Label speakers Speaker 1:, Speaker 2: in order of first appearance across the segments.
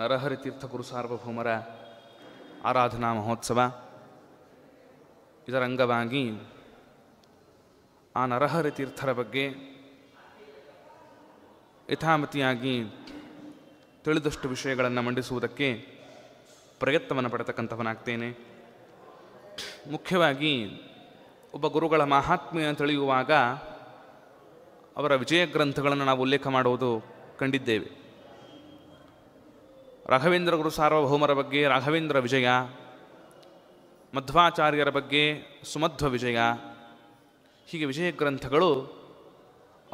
Speaker 1: ನರಹರಿ ತೀರ್ಥ ಗುರು ಸಾರ್ವಭೌಮರ ಆರಾಧನಾ ಮಹೋತ್ಸವ ಇದರ ಅಂಗವಾಗಿ ಆ ನರಹರಿ ತೀರ್ಥರ ಬಗ್ಗೆ ಯಥಾಮತಿಯಾಗಿ ತಿಳಿದಷ್ಟು ವಿಷಯಗಳನ್ನು ಮಂಡಿಸುವುದಕ್ಕೆ ಪ್ರಯತ್ನವನ್ನು ಪಡತಕ್ಕಂಥವನಾಗ್ತೇನೆ ಮುಖ್ಯವಾಗಿ ಒಬ್ಬ ಗುರುಗಳ ಮಹಾತ್ಮೆಯನ್ನು ತಿಳಿಯುವಾಗ ಅವರ ವಿಜಯ ಗ್ರಂಥಗಳನ್ನು ನಾವು ಉಲ್ಲೇಖ ಮಾಡುವುದು ಕಂಡಿದ್ದೇವೆ ರಾಘವೇಂದ್ರ ಗುರು ಸಾರ್ವಭೌಮರ ಬಗ್ಗೆ ರಾಘವೇಂದ್ರ ವಿಜಯ ಮಧ್ವಾಚಾರ್ಯರ ಬಗ್ಗೆ ಸುಮಧ್ವ ವಿಜಯ ಹೀಗೆ ವಿಜಯ ಗ್ರಂಥಗಳು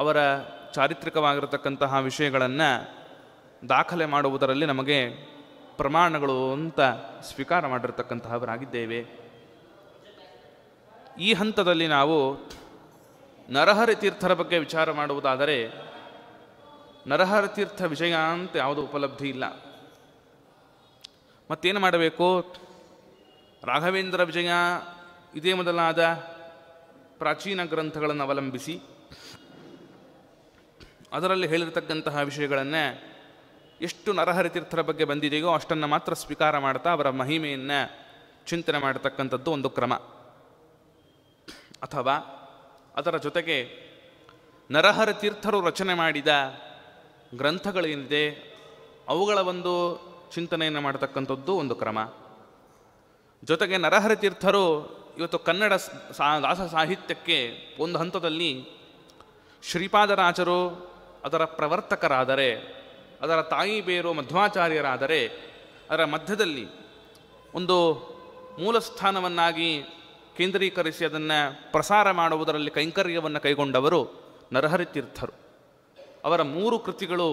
Speaker 1: ಅವರ ಚಾರಿತ್ರಿಕವಾಗಿರತಕ್ಕಂತಹ ವಿಷಯಗಳನ್ನು ದಾಖಲೆ ಮಾಡುವುದರಲ್ಲಿ ನಮಗೆ ಪ್ರಮಾಣಗಳು ಅಂತ ಸ್ವೀಕಾರ ಮಾಡಿರತಕ್ಕಂತಹವರಾಗಿದ್ದೇವೆ ಈ ಹಂತದಲ್ಲಿ ನಾವು ನರಹರಿ ತೀರ್ಥರ ಬಗ್ಗೆ ವಿಚಾರ ಮಾಡುವುದಾದರೆ ನರಹರ ತೀರ್ಥ ವಿಜಯ ಅಂತ ಯಾವುದೂ ಉಪಲಬ್ಧಿ ಇಲ್ಲ ಮತ್ತೇನು ಮಾಡಬೇಕು ರಾಘವೇಂದ್ರ ವಿಜಯ ಇದೇ ಮೊದಲಾದ ಪ್ರಾಚೀನ ಗ್ರಂಥಗಳನ್ನು ಅವಲಂಬಿಸಿ ಅದರಲ್ಲಿ ಹೇಳಿರತಕ್ಕಂತಹ ವಿಷಯಗಳನ್ನೇ ಎಷ್ಟು ನರಹರಿತೀರ್ಥರ ಬಗ್ಗೆ ಬಂದಿದೆಯೋ ಅಷ್ಟನ್ನು ಮಾತ್ರ ಸ್ವೀಕಾರ ಮಾಡ್ತಾ ಅವರ ಮಹಿಮೆಯನ್ನು ಚಿಂತನೆ ಮಾಡತಕ್ಕಂಥದ್ದು ಒಂದು ಕ್ರಮ ಅಥವಾ ಅದರ ಜೊತೆಗೆ ನರಹರಿ ತೀರ್ಥರು ರಚನೆ ಮಾಡಿದ ಗ್ರಂಥಗಳೇನಿದೆ ಅವುಗಳ ಒಂದು ಚಿಂತನೆಯನ್ನು ಮಾಡತಕ್ಕಂಥದ್ದು ಒಂದು ಕ್ರಮ ಜೊತೆಗೆ ನರಹರಿ ತೀರ್ಥರು ಇವತ್ತು ಕನ್ನಡ ಸಾ ದಾಸ ಸಾಹಿತ್ಯಕ್ಕೆ ಒಂದು ಹಂತದಲ್ಲಿ ಶ್ರೀಪಾದರಾಜರು ಅದರ ಪ್ರವರ್ತಕರಾದರೆ ಅದರ ತಾಯಿ ಬೇರು ಮಧ್ವಾಚಾರ್ಯರಾದರೆ ಅದರ ಮಧ್ಯದಲ್ಲಿ ಒಂದು ಮೂಲಸ್ಥಾನವನ್ನಾಗಿ ಕೇಂದ್ರೀಕರಿಸಿ ಅದನ್ನು ಪ್ರಸಾರ ಮಾಡುವುದರಲ್ಲಿ ಕೈಂಕರ್ಯವನ್ನು ಕೈಗೊಂಡವರು ನರಹರಿ ತೀರ್ಥರು ಅವರ ಮೂರು ಕೃತಿಗಳು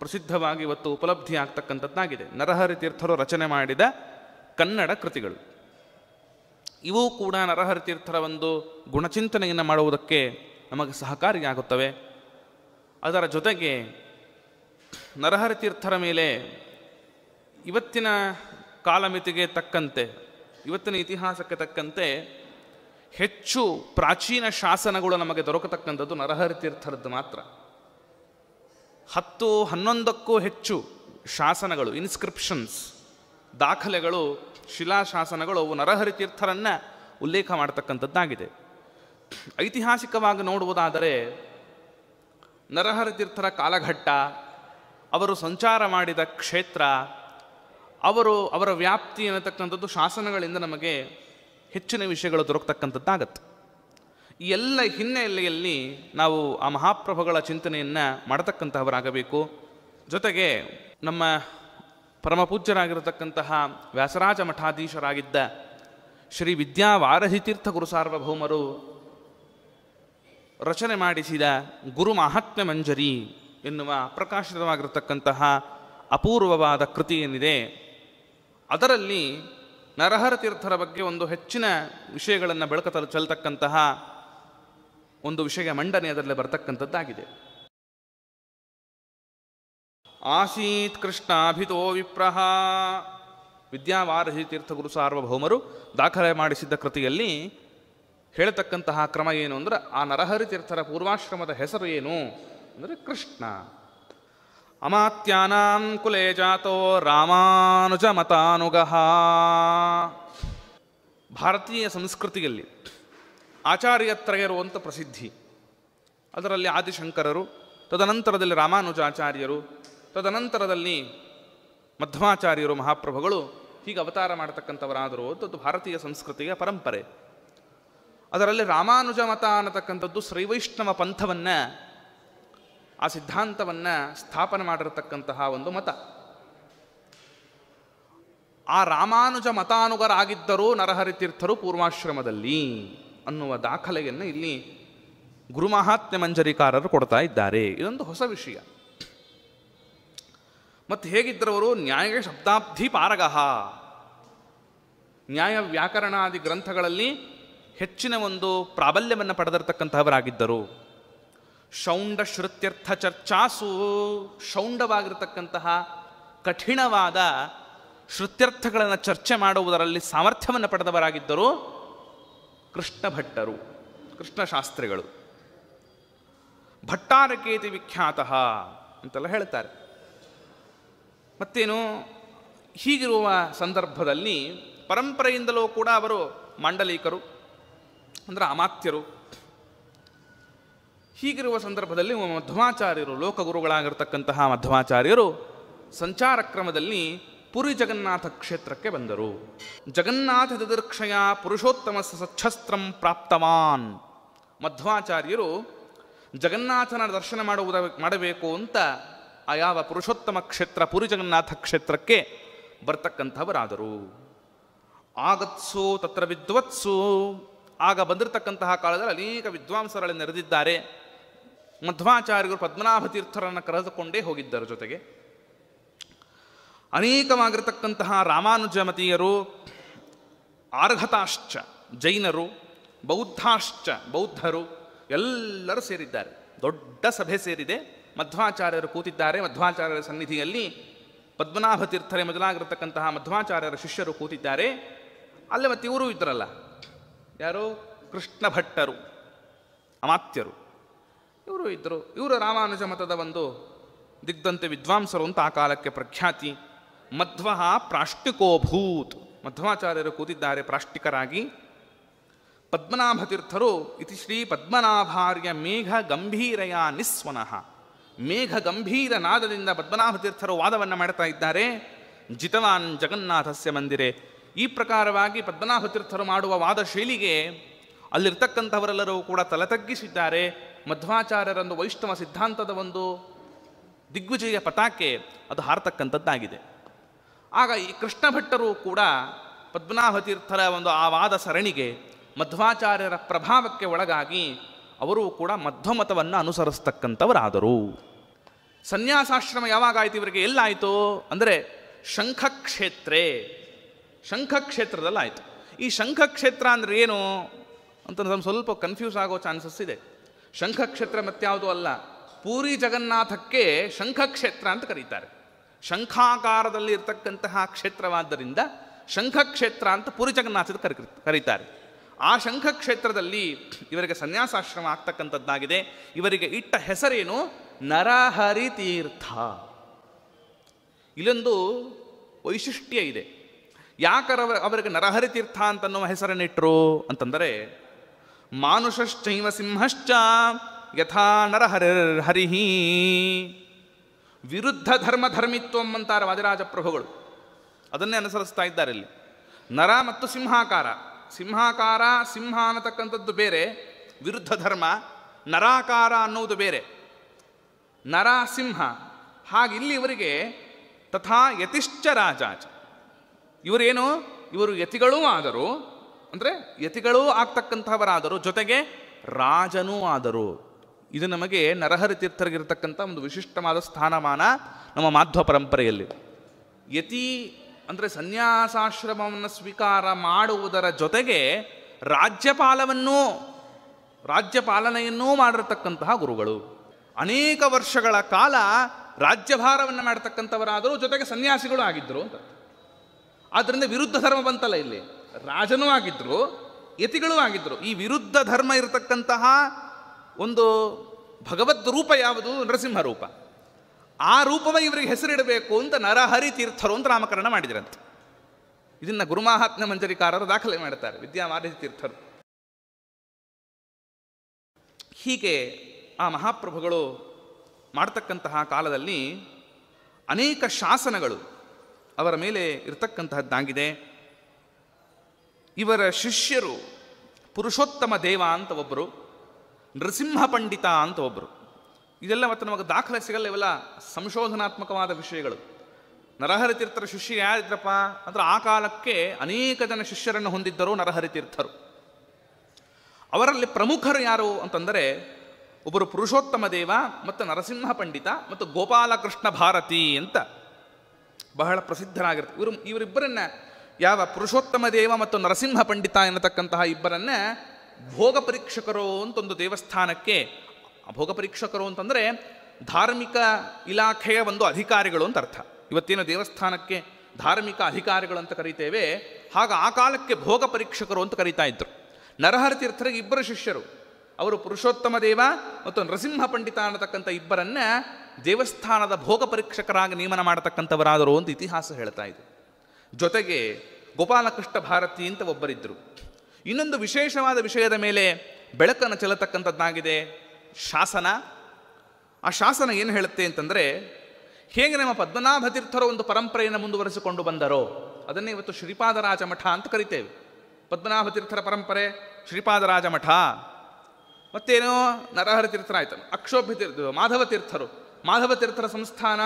Speaker 1: ಪ್ರಸಿದ್ಧವಾಗಿ ಇವತ್ತು ಉಪಲಬ್ಧಿ ಆಗ್ತಕ್ಕಂಥದ್ದಾಗಿದೆ ನರಹರಿ ತೀರ್ಥರು ರಚನೆ ಮಾಡಿದ ಕನ್ನಡ ಕೃತಿಗಳು ಇವು ಕೂಡ ನರಹರಿ ತೀರ್ಥರ ಒಂದು ಗುಣಚಿಂತನೆಯನ್ನು ಮಾಡುವುದಕ್ಕೆ ನಮಗೆ ಸಹಕಾರಿಯಾಗುತ್ತವೆ ಅದರ ಜೊತೆಗೆ ನರಹರಿ ತೀರ್ಥರ ಮೇಲೆ ಇವತ್ತಿನ ಕಾಲಮಿತಿಗೆ ತಕ್ಕಂತೆ ಇವತ್ತಿನ ಇತಿಹಾಸಕ್ಕೆ ತಕ್ಕಂತೆ ಹೆಚ್ಚು ಪ್ರಾಚೀನ ಶಾಸನಗಳು ನಮಗೆ ದೊರಕತಕ್ಕಂಥದ್ದು ನರಹರಿ ತೀರ್ಥರದ್ದು ಮಾತ್ರ ಹತ್ತು ಹನ್ನೊಂದಕ್ಕೂ ಹೆಚ್ಚು ಶಾಸನಗಳು ಇನ್ಸ್ಕ್ರಿಪ್ಷನ್ಸ್ ದಾಖಲೆಗಳು ಶಿಲಾಶಾಸನಗಳು ಅವು ನರಹರಿತೀರ್ಥರನ್ನು ಉಲ್ಲೇಖ ಮಾಡತಕ್ಕಂಥದ್ದಾಗಿದೆ ಐತಿಹಾಸಿಕವಾಗಿ ನೋಡುವುದಾದರೆ ನರಹರಿತೀರ್ಥರ ಕಾಲಘಟ್ಟ ಅವರು ಸಂಚಾರ ಮಾಡಿದ ಕ್ಷೇತ್ರ ಅವರು ಅವರ ವ್ಯಾಪ್ತಿ ಅನ್ನತಕ್ಕಂಥದ್ದು ಶಾಸನಗಳಿಂದ ನಮಗೆ ಹೆಚ್ಚಿನ ವಿಷಯಗಳು ದೊರಕತಕ್ಕಂಥದ್ದಾಗತ್ತೆ ಈ ಎಲ್ಲ ಹಿನ್ನೆಲೆಯಲ್ಲಿ ನಾವು ಆ ಮಹಾಪ್ರಭುಗಳ ಚಿಂತನೆಯನ್ನು ಮಾಡತಕ್ಕಂತಹವರಾಗಬೇಕು ಜೊತೆಗೆ ನಮ್ಮ ಪರಮಪೂಜ್ಯರಾಗಿರತಕ್ಕಂತಹ ವ್ಯಾಸರಾಜ ಮಠಾಧೀಶರಾಗಿದ್ದ ಶ್ರೀ ವಿದ್ಯಾವಾರಧಿತೀರ್ಥ ಗುರು ಸಾರ್ವಭೌಮರು ರಚನೆ ಮಾಡಿಸಿದ ಗುರು ಮಹಾತ್ಮ್ಯ ಮಂಜರಿ ಎನ್ನುವ ಪ್ರಕಾಶಿತವಾಗಿರತಕ್ಕಂತಹ ಅಪೂರ್ವವಾದ ಕೃತಿ ಏನಿದೆ ಅದರಲ್ಲಿ ನರಹರ ತೀರ್ಥರ ಬಗ್ಗೆ ಒಂದು ಹೆಚ್ಚಿನ ವಿಷಯಗಳನ್ನು ಬೆಳಕ ತಲು ಚೆಲ್ತಕ್ಕಂತಹ ಒಂದು ವಿಷಯ ಮಂಡನೆ ಅದರಲ್ಲಿ ಬರ್ತಕ್ಕಂಥದ್ದಾಗಿದೆ ಆಸೀತ್ ಕೃಷ್ಣಾಭಿತೋ ವಿಪ್ರಹ ವಿದ್ಯಾವಾರಹಿ ಗುರು ಸಾರ್ವಭೌಮರು ದಾಖಲೆ ಮಾಡಿಸಿದ್ದ ಕೃತಿಯಲ್ಲಿ ಹೇಳತಕ್ಕಂತಹ ಕ್ರಮ ಏನು ಅಂದರೆ ಆ ನರಹರಿ ತೀರ್ಥರ ಪೂರ್ವಾಶ್ರಮದ ಹೆಸರು ಏನು ಅಂದರೆ ಕೃಷ್ಣ ಅಮಾತ್ಯಾನಾಂ ಕುಲೇ ಜಾತೋ ರಾಮಾನುಜ ಮತಾನುಗಹ ಭಾರತೀಯ ಸಂಸ್ಕೃತಿಯಲ್ಲಿ ಆಚಾರ್ಯತ್ರ ಇರುವಂಥ ಪ್ರಸಿದ್ಧಿ ಅದರಲ್ಲಿ ಆದಿಶಂಕರರು ತದನಂತರದಲ್ಲಿ ರಾಮಾನುಜಾಚಾರ್ಯರು ತದನಂತರದಲ್ಲಿ ಮಧ್ವಾಚಾರ್ಯರು ಮಹಾಪ್ರಭುಗಳು ಹೀಗೆ ಅವತಾರ ಮಾಡ್ತಕ್ಕಂಥವರಾದರು ಅಂತದ್ದು ಭಾರತೀಯ ಸಂಸ್ಕೃತಿಯ ಪರಂಪರೆ ಅದರಲ್ಲಿ ರಾಮಾನುಜ ಮತ ಅನ್ನತಕ್ಕಂಥದ್ದು ಶ್ರೀವೈಷ್ಣವ ಪಂಥವನ್ನು ಆ ಸಿದ್ಧಾಂತವನ್ನು ಸ್ಥಾಪನೆ ಮಾಡಿರತಕ್ಕಂತಹ ಒಂದು ಮತ ಆ ರಾಮಾನುಜ ಮತಾನುಗರಾಗಿದ್ದರೂ ನರಹರಿತೀರ್ಥರು ಪೂರ್ವಾಶ್ರಮದಲ್ಲಿ ಅನ್ನುವ ದಾಖಲೆಯನ್ನು ಇಲ್ಲಿ ಗುರುಮಹಾತ್ಮ್ಯ ಮಂಜರಿಕಾರರು ಕೊಡ್ತಾ ಇದ್ದಾರೆ ಇದೊಂದು ಹೊಸ ವಿಷಯ ಮತ್ತು ಹೇಗಿದ್ದರವರು ನ್ಯಾಯ ಶಬ್ದಾಬ್ಧಿ ಪಾರಗಹ ನ್ಯಾಯ ವ್ಯಾಕರಣಾದಿ ಗ್ರಂಥಗಳಲ್ಲಿ ಹೆಚ್ಚಿನ ಒಂದು ಪ್ರಾಬಲ್ಯವನ್ನು ಪಡೆದಿರತಕ್ಕಂತಹವರಾಗಿದ್ದರು ಶೌಂಡ ಶ್ರುತ್ಯರ್ಥ ಚರ್ಚಾಸು ಶೌಂಡವಾಗಿರತಕ್ಕಂತಹ ಕಠಿಣವಾದ ಶ್ರುತ್ಯರ್ಥಗಳನ್ನು ಚರ್ಚೆ ಮಾಡುವುದರಲ್ಲಿ ಸಾಮರ್ಥ್ಯವನ್ನು ಪಡೆದವರಾಗಿದ್ದರು ಕೃಷ್ಣ ಭಟ್ಟರು ಕೃಷ್ಣಶಾಸ್ತ್ರಿಗಳು ಭಟ್ಟಾರಕೇತಿ ವಿಖ್ಯಾತ ಅಂತೆಲ್ಲ ಹೇಳ್ತಾರೆ ಮತ್ತೇನು ಹೀಗಿರುವ ಸಂದರ್ಭದಲ್ಲಿ ಪರಂಪರೆಯಿಂದಲೂ ಕೂಡ ಅವರು ಮಾಂಡಲೀಕರು ಅಂದರೆ ಅಮಾತ್ಯರು ಹೀಗಿರುವ ಸಂದರ್ಭದಲ್ಲಿ ಮಧ್ವಾಚಾರ್ಯರು ಲೋಕಗುರುಗಳಾಗಿರ್ತಕ್ಕಂತಹ ಮಧ್ವಾಚಾರ್ಯರು ಸಂಚಾರ ಕ್ರಮದಲ್ಲಿ ಪುರಿ ಜಗನ್ನಾಥ ಕ್ಷೇತ್ರಕ್ಕೆ ಬಂದರು ಜಗನ್ನಾಥ ದದರ್ಕ್ಷಯ ಪುರುಷೋತ್ತಮ ಸಚ್ಛಸ್ತ್ರಂ ಪ್ರಾಪ್ತವಾನ್ ಮಧ್ವಾಚಾರ್ಯರು ಜಗನ್ನಾಥನ ದರ್ಶನ ಮಾಡುವುದ ಮಾಡಬೇಕು ಅಂತ ಆ ಯಾವ ಪುರುಷೋತ್ತಮ ಕ್ಷೇತ್ರ ಪುರಿ ಜಗನ್ನಾಥ ಕ್ಷೇತ್ರಕ್ಕೆ ಬರ್ತಕ್ಕಂಥವರಾದರು ಆಗತ್ಸು ತತ್ರ ವಿದ್ವತ್ಸು ಆಗ ಬಂದಿರತಕ್ಕಂತಹ ಕಾಲದಲ್ಲಿ ಅನೇಕ ವಿದ್ವಾಂಸರಲ್ಲಿ ನೆರೆದಿದ್ದಾರೆ ಮಧ್ವಾಚಾರ್ಯರು ಪದ್ಮನಾಭ ತೀರ್ಥರನ್ನು ಕರೆದುಕೊಂಡೇ ಹೋಗಿದ್ದರ ಜೊತೆಗೆ ಅನೇಕವಾಗಿರತಕ್ಕಂತಹ ರಾಮಾನುಜಮತೀಯರು ಆರ್ಘತಾಶ್ಚ ಜೈನರು ಬೌದ್ಧಾಶ್ಚ ಬೌದ್ಧರು ಎಲ್ಲರೂ ಸೇರಿದ್ದಾರೆ ದೊಡ್ಡ ಸಭೆ ಸೇರಿದೆ ಮಧ್ವಾಚಾರ್ಯರು ಕೂತಿದ್ದಾರೆ ಮಧ್ವಾಚಾರ್ಯರ ಸನ್ನಿಧಿಯಲ್ಲಿ ಪದ್ಮನಾಭ ತೀರ್ಥರೆ ಮೊದಲಾಗಿರ್ತಕ್ಕಂತಹ ಮಧ್ವಾಚಾರ್ಯರ ಶಿಷ್ಯರು ಕೂತಿದ್ದಾರೆ ಅಲ್ಲೇ ಮತ್ತೆ ಇವರು ಇದ್ರಲ್ಲ ಯಾರು ಕೃಷ್ಣ ಭಟ್ಟರು ಅಮಾತ್ಯರು ಇವರು ಇದ್ದರು ಇವರು ರಾಮಾನುಜ ಮತದ ಒಂದು ದಿಗ್ದಂತೆ ವಿದ್ವಾಂಸರು ಅಂತ ಆ ಕಾಲಕ್ಕೆ ಪ್ರಖ್ಯಾತಿ ಮಧ್ವ ಪ್ರಾಷ್ಟಿಕೋಭೂತ್ ಮಧ್ವಾಚಾರ್ಯರು ಕೂತಿದ್ದಾರೆ ಪ್ರಾಷ್ಟಿಕರಾಗಿ ಪದ್ಮನಾಭತೀರ್ಥರು ಇತಿ ಶ್ರೀ ಪದ್ಮನಾಭಾರ್ಯ ಮೇಘ ಗಂಭೀರಯ ನಿಸ್ವನಃ ಮೇಘ ಗಂಭೀರ ನಾದದಿಂದ ಪದ್ಮನಾಭ ವಾದವನ್ನು ಮಾಡ್ತಾ ಇದ್ದಾರೆ ಜಿತವಾನ್ ಜಗನ್ನಾಥಸ್ಯ ಮಂದಿರೆ ಈ ಪ್ರಕಾರವಾಗಿ ಪದ್ಮನಾಭತೀರ್ಥರು ಮಾಡುವ ವಾದ ಶೈಲಿಗೆ ಅಲ್ಲಿರ್ತಕ್ಕಂಥವರೆಲ್ಲರೂ ಕೂಡ ತಲೆ ತಗ್ಗಿಸಿದ್ದಾರೆ ಮಧ್ವಾಚಾರ್ಯರೊಂದು ವೈಷ್ಣವ ಸಿದ್ಧಾಂತದ ಒಂದು ದಿಗ್ವಿಜಯ ಪತಾಕೆ ಅದು ಹಾರತಕ್ಕಂಥದ್ದಾಗಿದೆ ಆಗ ಈ ಕೃಷ್ಣ ಭಟ್ಟರು ಕೂಡ ಪದ್ಮನಾಭತೀರ್ಥರ ಒಂದು ಆ ವಾದ ಸರಣಿಗೆ ಮಧ್ವಾಚಾರ್ಯರ ಪ್ರಭಾವಕ್ಕೆ ಒಳಗಾಗಿ ಅವರು ಕೂಡ ಮಧ್ವಮತವನ್ನು ಅನುಸರಿಸ್ತಕ್ಕಂಥವರಾದರು ಸನ್ಯಾಸಾಶ್ರಮ ಯಾವಾಗಾಯಿತು ಇವರಿಗೆ ಎಲ್ಲಾಯಿತು ಅಂದರೆ ಶಂಖಕ್ಷೇತ್ರ ಶಂಖಕ್ಷೇತ್ರದಲ್ಲಾಯಿತು ಈ ಶಂಖಕ್ಷೇತ್ರ ಅಂದರೆ ಏನು ಅಂತ ನಮ್ಗೆ ಸ್ವಲ್ಪ ಕನ್ಫ್ಯೂಸ್ ಆಗೋ ಚಾನ್ಸಸ್ ಇದೆ ಶಂಖಕ್ಷೇತ್ರ ಮತ್ಯಾವುದೂ ಅಲ್ಲ ಪೂರಿ ಜಗನ್ನಾಥಕ್ಕೆ ಶಂಖಕ್ಷೇತ್ರ ಅಂತ ಕರೀತಾರೆ ಶಂಖಾಕಾರದಲ್ಲಿ ಇರ್ತಕ್ಕಂತಹ ಕ್ಷೇತ್ರವಾದ್ದರಿಂದ ಶಂಖಕ್ಷೇತ್ರ ಅಂತ ಪುರಿ ಜಗನ್ನಾಥದ ಕರಿ ಕರೀತಾರೆ ಆ ಶಂಖಕ್ಷೇತ್ರದಲ್ಲಿ ಇವರಿಗೆ ಸನ್ಯಾಸಾಶ್ರಮ ಆಗ್ತಕ್ಕಂಥದ್ದಾಗಿದೆ ಇವರಿಗೆ ಇಟ್ಟ ಹೆಸರೇನು ನರಹರಿ ತೀರ್ಥ ಇಲ್ಲೊಂದು ವೈಶಿಷ್ಟ್ಯ ಇದೆ ಯಾಕರ ಅವರಿಗೆ ನರಹರಿ ತೀರ್ಥ ಅಂತನ್ನುವ ಹೆಸರನ್ನಿಟ್ಟರು ಅಂತಂದರೆ ಮಾನುಷಶ್ಚೈವ ಸಿಂಹಶ್ಚ ಯಥಾ ನರಹರಿ ಹರಿಹಿ ವಿರುದ್ಧ ಧರ್ಮ ಧರ್ಮಿತ್ವಂ ಅಂತಾರೆ ವಾದಿರಾಜ ಪ್ರಭುಗಳು ಅದನ್ನೇ ಅನುಸರಿಸ್ತಾ ಇದ್ದಾರೆ ಇಲ್ಲಿ ನರ ಮತ್ತು ಸಿಂಹಾಕಾರ ಸಿಂಹಾಕಾರ ಸಿಂಹ ಅನ್ನತಕ್ಕಂಥದ್ದು ಬೇರೆ ವಿರುದ್ಧ ಧರ್ಮ ನರಾಕಾರ ಅನ್ನುವುದು ಬೇರೆ ನರ ಸಿಂಹ ಇಲ್ಲಿ ಇವರಿಗೆ ತಥಾ ಯತಿಶ್ಚ ರಾಜಾಚ ಇವರೇನು ಇವರು ಯತಿಗಳೂ ಆದರು ಅಂದರೆ ಯತಿಗಳೂ ಆಗ್ತಕ್ಕಂಥವರಾದರು ಜೊತೆಗೆ ರಾಜನೂ ಆದರು ಇದು ನಮಗೆ ನರಹರಿ ತೀರ್ಥರಿಗಿರ್ತಕ್ಕಂಥ ಒಂದು ವಿಶಿಷ್ಟವಾದ ಸ್ಥಾನಮಾನ ನಮ್ಮ ಮಾಧ್ವ ಪರಂಪರೆಯಲ್ಲಿ ಯತಿ ಅಂದರೆ ಸನ್ಯಾಸಾಶ್ರಮವನ್ನು ಸ್ವೀಕಾರ ಮಾಡುವುದರ ಜೊತೆಗೆ ರಾಜ್ಯಪಾಲವನ್ನೂ ರಾಜ್ಯಪಾಲನೆಯನ್ನೂ ಮಾಡಿರತಕ್ಕಂತಹ ಗುರುಗಳು ಅನೇಕ ವರ್ಷಗಳ ಕಾಲ ರಾಜ್ಯಭಾರವನ್ನು ಮಾಡತಕ್ಕಂಥವರಾದರೂ ಜೊತೆಗೆ ಸನ್ಯಾಸಿಗಳು ಆಗಿದ್ದರು ಅಂತ ಆದ್ದರಿಂದ ವಿರುದ್ಧ ಧರ್ಮ ಬಂತಲ್ಲ ಇಲ್ಲಿ ರಾಜನೂ ಆಗಿದ್ದರು ಯತಿಗಳೂ ಆಗಿದ್ದರು ಈ ವಿರುದ್ಧ ಧರ್ಮ ಇರತಕ್ಕಂತಹ ಒಂದು ಭಗವದ್ ರೂಪ ಯಾವುದು ನರಸಿಂಹ ರೂಪ ಆ ರೂಪವೇ ಇವರಿಗೆ ಹೆಸರಿಡಬೇಕು ಅಂತ ನರಹರಿ ತೀರ್ಥರು ಅಂತ ನಾಮಕರಣ ಮಾಡಿದ್ರಂತೆ ಇದನ್ನು ಗುರುಮಾಹಾತ್ಮ ಮಂಜರಿಕಾರರು ದಾಖಲೆ ಮಾಡ್ತಾರೆ ವಿದ್ಯಾಮಾರಿ ತೀರ್ಥರು ಹೀಗೆ ಆ ಮಹಾಪ್ರಭುಗಳು ಮಾಡ್ತಕ್ಕಂತಹ ಕಾಲದಲ್ಲಿ ಅನೇಕ ಶಾಸನಗಳು ಅವರ ಮೇಲೆ ಇರತಕ್ಕಂತಹದ್ದಾಗಿದೆ ಇವರ ಶಿಷ್ಯರು ಪುರುಷೋತ್ತಮ ದೇವ ಅಂತ ಒಬ್ಬರು ನೃಸಿಂಹ ಪಂಡಿತ ಅಂತ ಒಬ್ಬರು ಇದೆಲ್ಲ ಮತ್ತು ನಮಗೆ ದಾಖಲೆ ಸಿಗಲ್ಲ ಇವೆಲ್ಲ ಸಂಶೋಧನಾತ್ಮಕವಾದ ವಿಷಯಗಳು ನರಹರಿತೀರ್ಥರ ಶಿಷ್ಯ ಯಾರಿದ್ರಪ್ಪ ಅಂದ್ರೆ ಆ ಕಾಲಕ್ಕೆ ಅನೇಕ ಜನ ಶಿಷ್ಯರನ್ನು ಹೊಂದಿದ್ದರು ನರಹರಿತೀರ್ಥರು ಅವರಲ್ಲಿ ಪ್ರಮುಖರು ಯಾರು ಅಂತಂದರೆ ಒಬ್ಬರು ಪುರುಷೋತ್ತಮ ದೇವ ಮತ್ತು ನರಸಿಂಹ ಪಂಡಿತ ಮತ್ತು ಗೋಪಾಲಕೃಷ್ಣ ಭಾರತಿ ಅಂತ ಬಹಳ ಪ್ರಸಿದ್ಧರಾಗಿರುತ್ತೆ ಇವರು ಇವರಿಬ್ಬರನ್ನ ಯಾವ ಪುರುಷೋತ್ತಮ ದೇವ ಮತ್ತು ನರಸಿಂಹ ಪಂಡಿತ ಎನ್ನತಕ್ಕಂತಹ ಇಬ್ಬರನ್ನ ಭೋಗ ಪರೀಕ್ಷಕರು ಅಂತ ಒಂದು ದೇವಸ್ಥಾನಕ್ಕೆ ಭೋಗ ಪರೀಕ್ಷಕರು ಅಂತಂದರೆ ಧಾರ್ಮಿಕ ಇಲಾಖೆಯ ಒಂದು ಅಧಿಕಾರಿಗಳು ಅಂತ ಅರ್ಥ ಇವತ್ತೇನು ದೇವಸ್ಥಾನಕ್ಕೆ ಧಾರ್ಮಿಕ ಅಧಿಕಾರಿಗಳು ಅಂತ ಕರಿತೇವೆ ಹಾಗ ಆ ಕಾಲಕ್ಕೆ ಭೋಗ ಪರೀಕ್ಷಕರು ಅಂತ ಕರೀತಾ ಇದ್ದರು ನರಹರ ತೀರ್ಥರಿಗೆ ಇಬ್ಬರು ಶಿಷ್ಯರು ಅವರು ಪುರುಷೋತ್ತಮ ದೇವ ಮತ್ತು ನರಸಿಂಹ ಪಂಡಿತ ಅನ್ನತಕ್ಕಂಥ ಇಬ್ಬರನ್ನ ದೇವಸ್ಥಾನದ ಭೋಗ ಪರೀಕ್ಷಕರಾಗಿ ನೇಮನ ಮಾಡತಕ್ಕಂಥವರಾದರು ಅಂತ ಇತಿಹಾಸ ಹೇಳ್ತಾ ಇದೆ ಜೊತೆಗೆ ಗೋಪಾಲಕೃಷ್ಣ ಭಾರತಿ ಅಂತ ಒಬ್ಬರಿದ್ದರು ಇನ್ನೊಂದು ವಿಶೇಷವಾದ ವಿಷಯದ ಮೇಲೆ ಬೆಳಕನ್ನು ಚೆಲ್ಲತಕ್ಕಂಥದ್ದಾಗಿದೆ ಶಾಸನ ಆ ಶಾಸನ ಏನು ಹೇಳುತ್ತೆ ಅಂತಂದರೆ ಹೇಗೆ ನಮ್ಮ ಪದ್ಮನಾಭ ತೀರ್ಥರು ಒಂದು ಪರಂಪರೆಯನ್ನು ಮುಂದುವರೆಸಿಕೊಂಡು ಬಂದರೋ ಅದನ್ನೇ ಇವತ್ತು ಶ್ರೀಪಾದರಾಜ ಮಠ ಅಂತ ಕರಿತೇವೆ ಪದ್ಮನಾಭ ತೀರ್ಥರ ಪರಂಪರೆ ಶ್ರೀಪಾದರಾಜ ಮಠ ಮತ್ತೇನೋ ನರಹರ ತೀರ್ಥರ ಆಯ್ತು ಅಕ್ಷೋಭ್ಯ ತೀರ್ಥ ಮಾಧವ ತೀರ್ಥರು ಮಾಧವ ತೀರ್ಥರ ಸಂಸ್ಥಾನ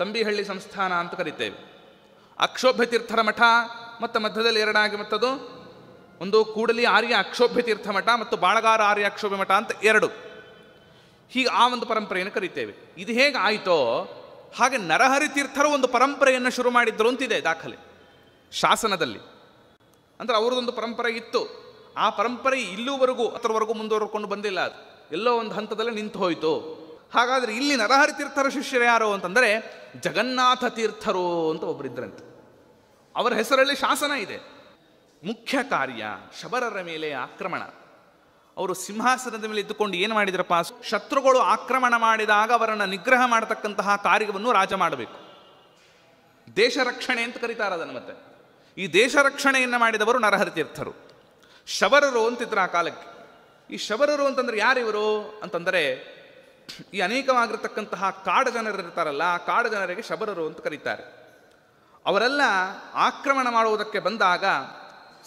Speaker 1: ತಂಬಿಹಳ್ಳಿ ಸಂಸ್ಥಾನ ಅಂತ ಕರಿತೇವೆ ಅಕ್ಷೋಭ್ಯ ತೀರ್ಥರ ಮಠ ಮತ್ತು ಮಧ್ಯದಲ್ಲಿ ಎರಡಾಗಿ ಮತ್ತದು ಒಂದು ಕೂಡಲಿ ಆರ್ಯ ಅಕ್ಷೋಭ್ಯ ತೀರ್ಥ ಮಠ ಮತ್ತು ಬಾಳಗಾರ ಆರ್ಯ ಅಕ್ಷೋಭ್ಯ ಮಠ ಅಂತ ಎರಡು ಹೀಗೆ ಆ ಒಂದು ಪರಂಪರೆಯನ್ನು ಕರೀತೇವೆ ಇದು ಹೇಗೆ ಆಯಿತೋ ಹಾಗೆ ನರಹರಿ ತೀರ್ಥರು ಒಂದು ಪರಂಪರೆಯನ್ನು ಶುರು ಮಾಡಿದ್ರು ಅಂತಿದೆ ದಾಖಲೆ ಶಾಸನದಲ್ಲಿ ಅಂದರೆ ಅವ್ರದ್ದೊಂದು ಪರಂಪರೆ ಇತ್ತು ಆ ಪರಂಪರೆ ಇಲ್ಲೂವರೆಗೂ ಅದರವರೆಗೂ ಮುಂದುವರ್ಕೊಂಡು ಬಂದಿಲ್ಲ ಅದು ಎಲ್ಲೋ ಒಂದು ಹಂತದಲ್ಲಿ ನಿಂತು ಹೋಯಿತು ಹಾಗಾದರೆ ಇಲ್ಲಿ ನರಹರಿ ತೀರ್ಥರ ಶಿಷ್ಯರು ಯಾರು ಅಂತಂದರೆ ಜಗನ್ನಾಥ ತೀರ್ಥರು ಅಂತ ಒಬ್ಬರಿದ್ದರಂತೆ ಅವರ ಹೆಸರಲ್ಲಿ ಶಾಸನ ಇದೆ ಮುಖ್ಯ ಕಾರ್ಯ ಶಬರರ ಮೇಲೆ ಆಕ್ರಮಣ ಅವರು ಸಿಂಹಾಸನದ ಮೇಲೆ ಇದ್ದುಕೊಂಡು ಏನು ಮಾಡಿದ್ರಪ್ಪ ಶತ್ರುಗಳು ಆಕ್ರಮಣ ಮಾಡಿದಾಗ ಅವರನ್ನು ನಿಗ್ರಹ ಮಾಡತಕ್ಕಂತಹ ಕಾರ್ಯವನ್ನು ರಾಜ ಮಾಡಬೇಕು ದೇಶ ರಕ್ಷಣೆ ಅಂತ ಕರೀತಾರೆ ಅದನ್ನು ಮತ್ತೆ ಈ ದೇಶ ರಕ್ಷಣೆಯನ್ನು ಮಾಡಿದವರು ನರಹರಿತೀರ್ಥರು ಶಬರರು ಅಂತಿದ್ರು ಆ ಕಾಲಕ್ಕೆ ಈ ಶಬರರು ಅಂತಂದ್ರೆ ಯಾರಿವರು ಅಂತಂದರೆ ಈ ಅನೇಕವಾಗಿರ್ತಕ್ಕಂತಹ ಕಾಡು ಜನರಿರ್ತಾರಲ್ಲ ಆ ಕಾಡು ಜನರಿಗೆ ಶಬರರು ಅಂತ ಕರೀತಾರೆ ಅವರೆಲ್ಲ ಆಕ್ರಮಣ ಮಾಡುವುದಕ್ಕೆ ಬಂದಾಗ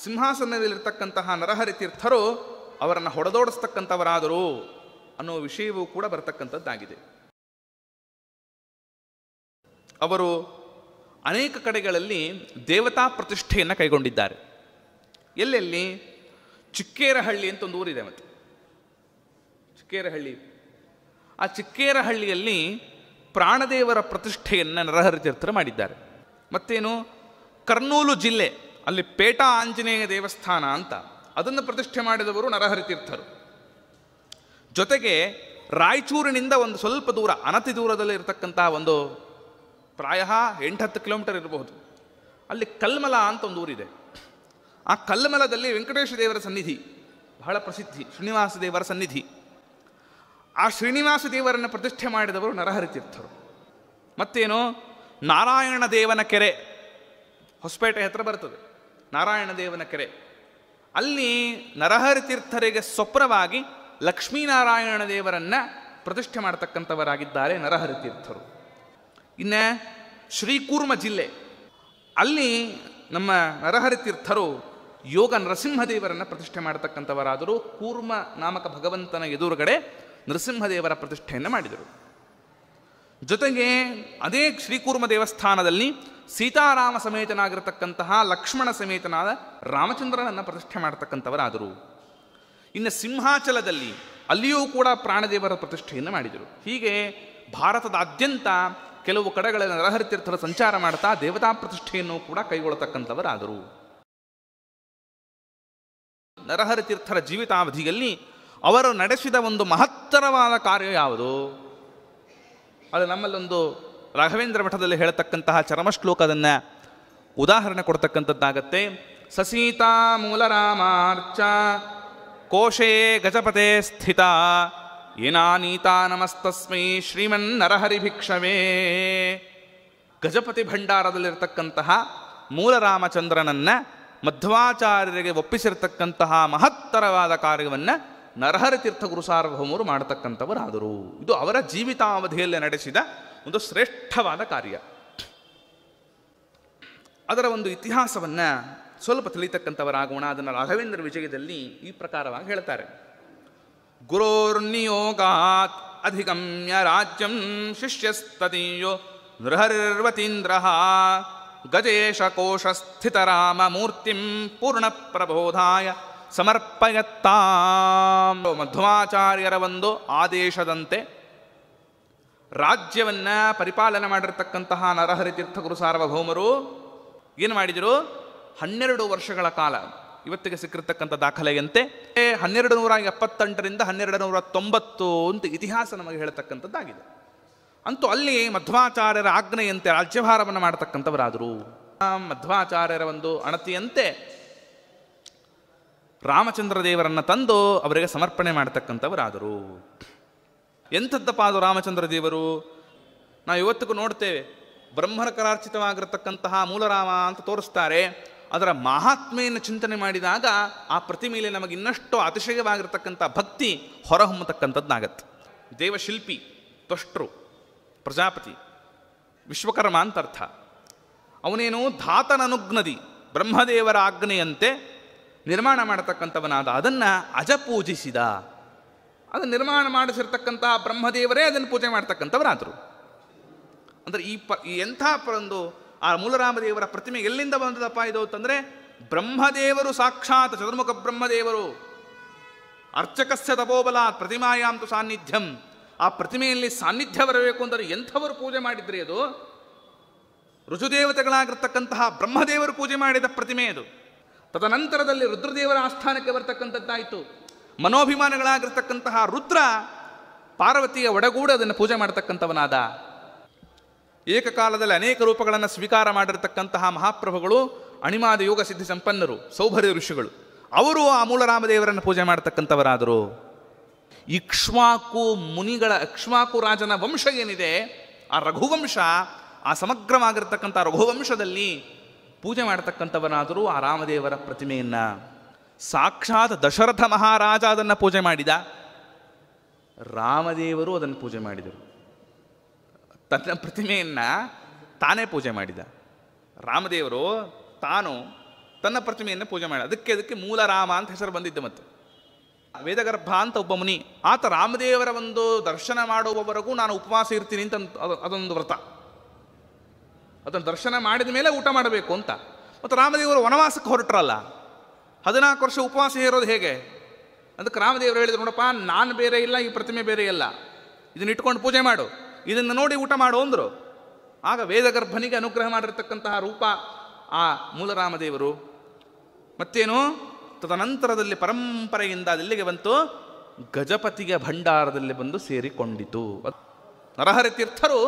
Speaker 1: ಸಿಂಹಾಸನದಲ್ಲಿರ್ತಕ್ಕಂತಹ ನರಹರಿ ತೀರ್ಥರು ಅವರನ್ನು ಹೊಡೆದೋಡಿಸ್ತಕ್ಕಂಥವರಾದರು ಅನ್ನೋ ವಿಷಯವೂ ಕೂಡ ಬರತಕ್ಕಂಥದ್ದಾಗಿದೆ ಅವರು ಅನೇಕ ಕಡೆಗಳಲ್ಲಿ ದೇವತಾ ಪ್ರತಿಷ್ಠೆಯನ್ನು ಕೈಗೊಂಡಿದ್ದಾರೆ ಎಲ್ಲೆಲ್ಲಿ ಚಿಕ್ಕೇರಹಳ್ಳಿ ಅಂತ ಒಂದು ಊರಿದೆ ಮತ್ತೆ ಚಿಕ್ಕೇರಹಳ್ಳಿ ಆ ಚಿಕ್ಕೇರಹಳ್ಳಿಯಲ್ಲಿ ಪ್ರಾಣದೇವರ ಪ್ರತಿಷ್ಠೆಯನ್ನು ನರಹರಿತೀರ್ಥರು ಮಾಡಿದ್ದಾರೆ ಮತ್ತೇನು ಕರ್ನೂಲು ಜಿಲ್ಲೆ ಅಲ್ಲಿ ಪೇಟಾ ಆಂಜನೇಯ ದೇವಸ್ಥಾನ ಅಂತ ಅದನ್ನು ಪ್ರತಿಷ್ಠೆ ಮಾಡಿದವರು ನರಹರಿತೀರ್ಥರು ಜೊತೆಗೆ ರಾಯಚೂರಿನಿಂದ ಒಂದು ಸ್ವಲ್ಪ ದೂರ ಅನತಿ ದೂರದಲ್ಲಿ ಇರತಕ್ಕಂತಹ ಒಂದು ಪ್ರಾಯ ಎಂಟತ್ತು ಕಿಲೋಮೀಟರ್ ಇರಬಹುದು ಅಲ್ಲಿ ಕಲ್ಮಲ ಅಂತ ಒಂದು ಊರಿದೆ ಆ ಕಲ್ಮಲದಲ್ಲಿ ವೆಂಕಟೇಶ ದೇವರ ಸನ್ನಿಧಿ ಬಹಳ ಪ್ರಸಿದ್ಧಿ ಶ್ರೀನಿವಾಸ ದೇವರ ಸನ್ನಿಧಿ ಆ ಶ್ರೀನಿವಾಸ ದೇವರನ್ನು ಪ್ರತಿಷ್ಠೆ ಮಾಡಿದವರು ನರಹರಿತೀರ್ಥರು ಮತ್ತೇನು ನಾರಾಯಣ ದೇವನ ಕೆರೆ ಹೊಸಪೇಟೆ ಹತ್ರ ಬರ್ತದೆ ನಾರಾಯಣ ದೇವನ ಕೆರೆ ಅಲ್ಲಿ ನರಹರಿ ತೀರ್ಥರಿಗೆ ಸ್ವಪ್ನವಾಗಿ ಲಕ್ಷ್ಮೀನಾರಾಯಣ ದೇವರನ್ನು ಪ್ರತಿಷ್ಠೆ ಮಾಡ್ತಕ್ಕಂಥವರಾಗಿದ್ದಾರೆ ನರಹರಿ ತೀರ್ಥರು ಇನ್ನು ಶ್ರೀಕೂರ್ಮ ಜಿಲ್ಲೆ ಅಲ್ಲಿ ನಮ್ಮ ನರಹರಿ ತೀರ್ಥರು ಯೋಗ ನರಸಿಂಹದೇವರನ್ನು ಪ್ರತಿಷ್ಠೆ ಮಾಡತಕ್ಕಂಥವರಾದರೂ ಕೂರ್ಮ ನಾಮಕ ಭಗವಂತನ ಎದುರುಗಡೆ ನರಸಿಂಹದೇವರ ಪ್ರತಿಷ್ಠೆಯನ್ನು ಮಾಡಿದರು ಜೊತೆಗೆ ಅದೇ ಶ್ರೀಕೂರ್ಮ ದೇವಸ್ಥಾನದಲ್ಲಿ ಸೀತಾರಾಮ ಸಮೇತನಾಗಿರತಕ್ಕಂತಹ ಲಕ್ಷ್ಮಣ ಸಮೇತನಾದ ರಾಮಚಂದ್ರನನ್ನು ಪ್ರತಿಷ್ಠೆ ಮಾಡತಕ್ಕಂಥವರಾದರು ಇನ್ನು ಸಿಂಹಾಚಲದಲ್ಲಿ ಅಲ್ಲಿಯೂ ಕೂಡ ಪ್ರಾಣದೇವರ ಪ್ರತಿಷ್ಠೆಯನ್ನು ಮಾಡಿದರು ಹೀಗೆ ಭಾರತದಾದ್ಯಂತ ಕೆಲವು ಕಡೆಗಳಲ್ಲಿ ನರಹರಿತೀರ್ಥರು ಸಂಚಾರ ಮಾಡ್ತಾ ದೇವತಾ ಪ್ರತಿಷ್ಠೆಯನ್ನು ಕೂಡ ಕೈಗೊಳ್ಳತಕ್ಕಂಥವರಾದರು ನರಹರಿತೀರ್ಥರ ಜೀವಿತಾವಧಿಯಲ್ಲಿ ಅವರು ನಡೆಸಿದ ಒಂದು ಮಹತ್ತರವಾದ ಕಾರ್ಯ ಯಾವುದು ಅದು ನಮ್ಮಲ್ಲೊಂದು ರಾಘವೇಂದ್ರ ಮಠದಲ್ಲಿ ಹೇಳತಕ್ಕಂತಹ ಚರಮಶ್ಲೋಕ ಅದನ್ನು ಉದಾಹರಣೆ ಕೊಡ್ತಕ್ಕಂಥದ್ದಾಗತ್ತೆ ಸಸೀತಾ ಮೂಲರಾಮಾರ್ಚ ಕೋಶೇ ಗಜಪತೆ ಸ್ಥಿತ ಏನಾನೀತಾ ನಮಸ್ತಸ್ಮೈ ಶ್ರೀಮನ್ ಭಿಕ್ಷವೇ ಗಜಪತಿ ಭಂಡಾರದಲ್ಲಿರ್ತಕ್ಕಂತಹ ಮೂಲರಾಮಚಂದ್ರನನ್ನು ಮಧ್ವಾಚಾರ್ಯರಿಗೆ ಒಪ್ಪಿಸಿರ್ತಕ್ಕಂತಹ ಮಹತ್ತರವಾದ ಕಾರ್ಯವನ್ನು ನರಹರ ತೀರ್ಥ ಸಾರ್ವಭೌಮರು ಮಾಡತಕ್ಕಂಥವರಾದರು ಇದು ಅವರ ಜೀವಿತಾವಧಿಯಲ್ಲಿ ನಡೆಸಿದ ಒಂದು ಶ್ರೇಷ್ಠವಾದ ಕಾರ್ಯ ಅದರ ಒಂದು ಇತಿಹಾಸವನ್ನು ಸ್ವಲ್ಪ ತಿಳಿತಕ್ಕಂಥವರಾಗೋಣ ಅದನ್ನು ರಾಘವೇಂದ್ರ ವಿಜಯದಲ್ಲಿ ಈ ಪ್ರಕಾರವಾಗಿ ಹೇಳ್ತಾರೆ ಗುರೋರ್ನಿಯೋಗಾತ್ ಅಧಿಗಮ್ಯ ರಾಜ್ಯಂ ಶಿಷ್ಯಸ್ತದೀಯೋ ನೃಹರ್ವತೀಂದ್ರ ಗಜೇಶ ಕೋಶ ಸ್ಥಿತರಾಮ ಮೂರ್ತಿಂ ಪೂರ್ಣ ಪ್ರಬೋಧಾಯ ಸಮರ್ಪಯತ್ತಾಂ ಮಧ್ವಾಚಾರ್ಯರ ಒಂದು ಆದೇಶದಂತೆ ರಾಜ್ಯವನ್ನು ಪರಿಪಾಲನೆ ಮಾಡಿರ್ತಕ್ಕಂತಹ ನರಹರಿ ಗುರು ಸಾರ್ವಭೌಮರು ಏನು ಮಾಡಿದರು ಹನ್ನೆರಡು ವರ್ಷಗಳ ಕಾಲ ಇವತ್ತಿಗೆ ಸಿಕ್ಕಿರ್ತಕ್ಕಂಥ ದಾಖಲೆಯಂತೆ ಹನ್ನೆರಡು ನೂರ ಎಪ್ಪತ್ತೆಂಟರಿಂದ ಹನ್ನೆರಡು ನೂರ ತೊಂಬತ್ತು ಅಂತ ಇತಿಹಾಸ ನಮಗೆ ಹೇಳತಕ್ಕಂಥದ್ದಾಗಿದೆ ಅಂತೂ ಅಲ್ಲಿ ಮಧ್ವಾಚಾರ್ಯರ ಆಜ್ಞೆಯಂತೆ ರಾಜ್ಯಭಾರವನ್ನು ಮಾಡತಕ್ಕಂಥವರಾದರು ಮಧ್ವಾಚಾರ್ಯರ ಒಂದು ಅಣತಿಯಂತೆ ರಾಮಚಂದ್ರ ದೇವರನ್ನು ತಂದು ಅವರಿಗೆ ಸಮರ್ಪಣೆ ಮಾಡತಕ್ಕಂಥವರಾದರು ಎಂಥದ್ದಪ್ಪ ಅದು ರಾಮಚಂದ್ರ ದೇವರು ನಾವು ಇವತ್ತಿಗೂ ನೋಡ್ತೇವೆ ಕರಾರ್ಚಿತವಾಗಿರತಕ್ಕಂತಹ ಮೂಲರಾಮ ಅಂತ ತೋರಿಸ್ತಾರೆ ಅದರ ಮಹಾತ್ಮೆಯನ್ನು ಚಿಂತನೆ ಮಾಡಿದಾಗ ಆ ಪ್ರತಿಮೆಯಲ್ಲಿ ನಮಗೆ ಇನ್ನಷ್ಟು ಅತಿಶಯವಾಗಿರ್ತಕ್ಕಂಥ ಭಕ್ತಿ ಹೊರಹೊಮ್ಮತಕ್ಕಂಥದ್ದಾಗತ್ತೆ ದೇವಶಿಲ್ಪಿ ತೊಷ್ಟ್ರು ಪ್ರಜಾಪತಿ ವಿಶ್ವಕರ್ಮ ಅಂತ ಅರ್ಥ ಅವನೇನು ಧಾತನನುಗ್ನದಿ ಬ್ರಹ್ಮದೇವರ ಆಜ್ಞೆಯಂತೆ ನಿರ್ಮಾಣ ಮಾಡತಕ್ಕಂಥವನಾದ ಅದನ್ನು ಅಜಪೂಜಿಸಿದ ಅದು ನಿರ್ಮಾಣ ಮಾಡಿಸಿರ್ತಕ್ಕಂಥ ಬ್ರಹ್ಮದೇವರೇ ಅದನ್ನು ಪೂಜೆ ಮಾಡ್ತಕ್ಕಂಥವರಾದರು ಅಂದರೆ ಈ ಪ ಈ ಎಂಥ ಒಂದು ಆ ಮೂಲರಾಮದೇವರ ಪ್ರತಿಮೆ ಎಲ್ಲಿಂದ ಬಂದದಪ್ಪ ಇದು ಅಂತಂದರೆ ಬ್ರಹ್ಮದೇವರು ಸಾಕ್ಷಾತ್ ಚತುರ್ಮುಖ ಬ್ರಹ್ಮದೇವರು ಅರ್ಚಕಸ್ಯ ತಪೋಬಲ ಪ್ರತಿಮಾಯಾಂತು ಸಾನ್ನಿಧ್ಯಂ ಆ ಪ್ರತಿಮೆಯಲ್ಲಿ ಸಾನ್ನಿಧ್ಯ ಬರಬೇಕು ಅಂದರೆ ಎಂಥವರು ಪೂಜೆ ಮಾಡಿದ್ರಿ ಅದು ರುಜುದೇವತೆಗಳಾಗಿರ್ತಕ್ಕಂತಹ ಬ್ರಹ್ಮದೇವರು ಪೂಜೆ ಮಾಡಿದ ಪ್ರತಿಮೆ ಅದು ತದನಂತರದಲ್ಲಿ ರುದ್ರದೇವರ ಆಸ್ಥಾನಕ್ಕೆ ಬರತಕ್ಕಂಥದ್ದಾಯಿತು ಮನೋಭಿಮಾನಗಳಾಗಿರ್ತಕ್ಕಂತಹ ರುದ್ರ ಪಾರ್ವತಿಯ ಒಡಗೂಡ ಅದನ್ನು ಪೂಜೆ ಮಾಡತಕ್ಕಂಥವನಾದ ಏಕಕಾಲದಲ್ಲಿ ಅನೇಕ ರೂಪಗಳನ್ನು ಸ್ವೀಕಾರ ಮಾಡಿರತಕ್ಕಂತಹ ಮಹಾಪ್ರಭುಗಳು ಅಣಿಮಾದ ಯೋಗ ಸಿದ್ಧಿ ಸಂಪನ್ನರು ಸೌಭರ್ಯ ಋಷಿಗಳು ಅವರು ಆ ಮೂಲರಾಮದೇವರನ್ನು ಪೂಜೆ ಮಾಡತಕ್ಕಂಥವರಾದರು ಇಕ್ಷ್ವಾಕು ಮುನಿಗಳ ಇಕ್ಷ್ವಾಕು ರಾಜನ ವಂಶ ಏನಿದೆ ಆ ರಘುವಂಶ ಆ ಸಮಗ್ರವಾಗಿರ್ತಕ್ಕಂಥ ರಘುವಂಶದಲ್ಲಿ ಪೂಜೆ ಮಾಡತಕ್ಕಂಥವನಾದರೂ ಆ ರಾಮದೇವರ ಪ್ರತಿಮೆಯನ್ನು ಸಾಕ್ಷಾತ್ ದಶರಥ ಮಹಾರಾಜ ಅದನ್ನು ಪೂಜೆ ಮಾಡಿದ ರಾಮದೇವರು ಅದನ್ನು ಪೂಜೆ ಮಾಡಿದರು ತನ್ನ ಪ್ರತಿಮೆಯನ್ನು ತಾನೇ ಪೂಜೆ ಮಾಡಿದ ರಾಮದೇವರು ತಾನು ತನ್ನ ಪ್ರತಿಮೆಯನ್ನು ಪೂಜೆ ಮಾಡಿದ ಅದಕ್ಕೆ ಅದಕ್ಕೆ ಮೂಲ ರಾಮ ಅಂತ ಹೆಸರು ಬಂದಿದ್ದು ಮತ್ತು ವೇದಗರ್ಭ ಅಂತ ಒಬ್ಬ ಮುನಿ ಆತ ರಾಮದೇವರ ಒಂದು ದರ್ಶನ ಮಾಡುವವರೆಗೂ ನಾನು ಉಪವಾಸ ಇರ್ತೀನಿ ಅಂತ ಅದೊಂದು ವ್ರತ ಅದನ್ನು ದರ್ಶನ ಮಾಡಿದ ಮೇಲೆ ಊಟ ಮಾಡಬೇಕು ಅಂತ ಮತ್ತು ರಾಮದೇವರು ವನವಾಸಕ್ಕೆ ಹೊರಟ್ರಲ್ಲ ಹದಿನಾಲ್ಕು ವರ್ಷ ಉಪವಾಸ ಇರೋದು ಹೇಗೆ ಅದಕ್ಕೆ ರಾಮದೇವರು ಹೇಳಿದ್ರು ನೋಡಪ್ಪ ನಾನು ಬೇರೆ ಇಲ್ಲ ಈ ಪ್ರತಿಮೆ ಬೇರೆ ಇಲ್ಲ ಇದನ್ನ ಇಟ್ಕೊಂಡು ಪೂಜೆ ಮಾಡು ಇದನ್ನು ನೋಡಿ ಊಟ ಮಾಡು ಅಂದರು ಆಗ ವೇದಗರ್ಭನಿಗೆ ಅನುಗ್ರಹ ಮಾಡಿರ್ತಕ್ಕಂತಹ ರೂಪ ಆ ಮೂಲ ರಾಮದೇವರು ಮತ್ತೇನು ತದನಂತರದಲ್ಲಿ ಪರಂಪರೆಯಿಂದ ಅದೆಲ್ಲಿಗೆ ಬಂತು ಗಜಪತಿಯ ಭಂಡಾರದಲ್ಲಿ ಬಂದು ಸೇರಿಕೊಂಡಿತು ನರಹರಿ ತೀರ್ಥರು